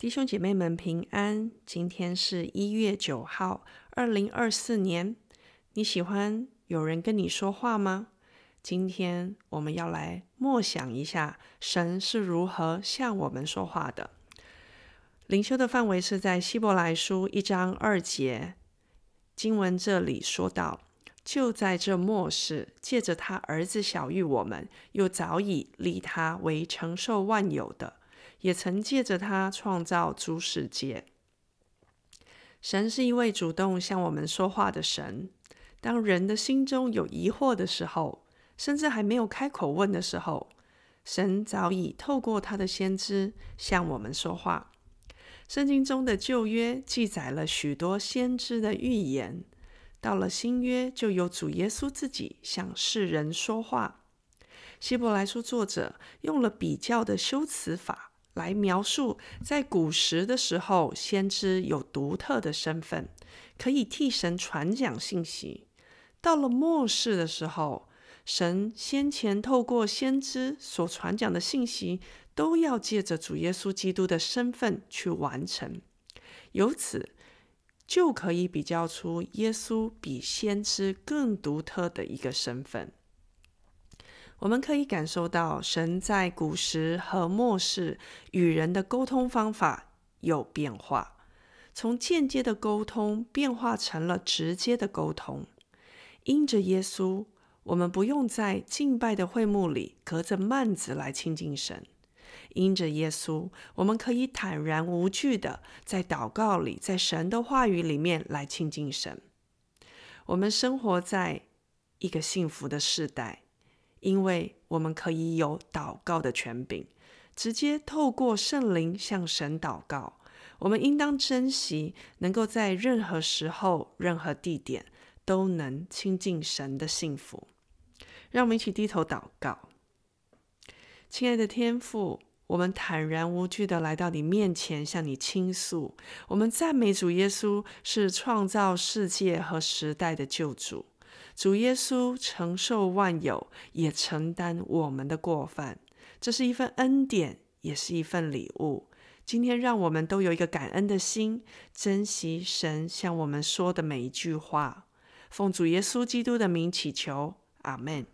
弟兄姐妹们平安，今天是一月九号，二零二四年。你喜欢有人跟你说话吗？今天我们要来默想一下，神是如何向我们说话的。灵修的范围是在希伯来书一章二节，经文这里说到：就在这末世，借着他儿子小谕我们，又早已立他为承受万有的。也曾借着他创造诸世界。神是一位主动向我们说话的神。当人的心中有疑惑的时候，甚至还没有开口问的时候，神早已透过他的先知向我们说话。圣经中的旧约记载了许多先知的预言，到了新约，就由主耶稣自己向世人说话。希伯来书作者用了比较的修辞法。来描述，在古时的时候，先知有独特的身份，可以替神传讲信息。到了末世的时候，神先前透过先知所传讲的信息，都要借着主耶稣基督的身份去完成。由此就可以比较出耶稣比先知更独特的一个身份。我们可以感受到，神在古时和末世与人的沟通方法有变化，从间接的沟通变化成了直接的沟通。因着耶稣，我们不用在敬拜的会幕里隔着幔子来亲近神；因着耶稣，我们可以坦然无惧的在祷告里，在神的话语里面来亲近神。我们生活在一个幸福的时代。因为我们可以有祷告的权柄，直接透过圣灵向神祷告。我们应当珍惜能够在任何时候、任何地点都能亲近神的幸福。让我们一起低头祷告，亲爱的天父，我们坦然无惧的来到你面前，向你倾诉。我们赞美主耶稣，是创造世界和时代的救主。主耶稣承受万有，也承担我们的过犯。这是一份恩典，也是一份礼物。今天，让我们都有一个感恩的心，珍惜神向我们说的每一句话。奉主耶稣基督的名祈求，阿门。